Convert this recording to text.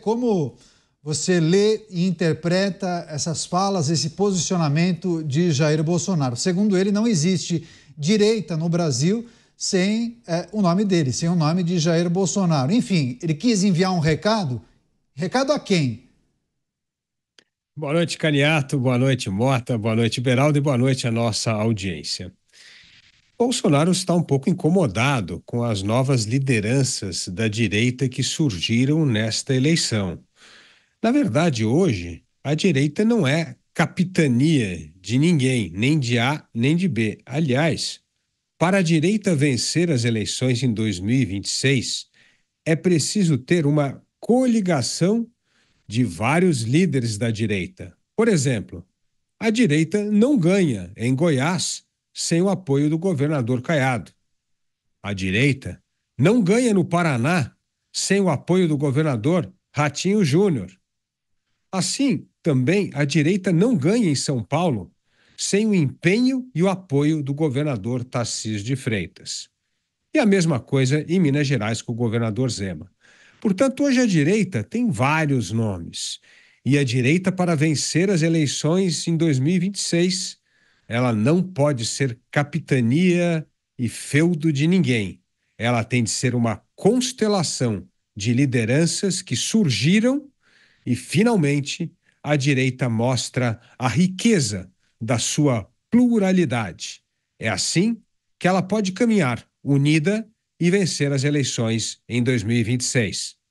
como você lê e interpreta essas falas, esse posicionamento de Jair Bolsonaro. Segundo ele, não existe direita no Brasil sem é, o nome dele, sem o nome de Jair Bolsonaro. Enfim, ele quis enviar um recado. Recado a quem? Boa noite, Caniato. Boa noite, Mota. Boa noite, Beraldo. E boa noite à nossa audiência. Bolsonaro está um pouco incomodado com as novas lideranças da direita que surgiram nesta eleição. Na verdade, hoje, a direita não é capitania de ninguém, nem de A nem de B. Aliás, para a direita vencer as eleições em 2026, é preciso ter uma coligação de vários líderes da direita. Por exemplo, a direita não ganha em Goiás sem o apoio do governador Caiado. A direita não ganha no Paraná sem o apoio do governador Ratinho Júnior. Assim, também a direita não ganha em São Paulo sem o empenho e o apoio do governador Tarcísio de Freitas. E a mesma coisa em Minas Gerais com o governador Zema. Portanto, hoje a direita tem vários nomes. E a direita para vencer as eleições em 2026 ela não pode ser capitania e feudo de ninguém. Ela tem de ser uma constelação de lideranças que surgiram e, finalmente, a direita mostra a riqueza da sua pluralidade. É assim que ela pode caminhar unida e vencer as eleições em 2026.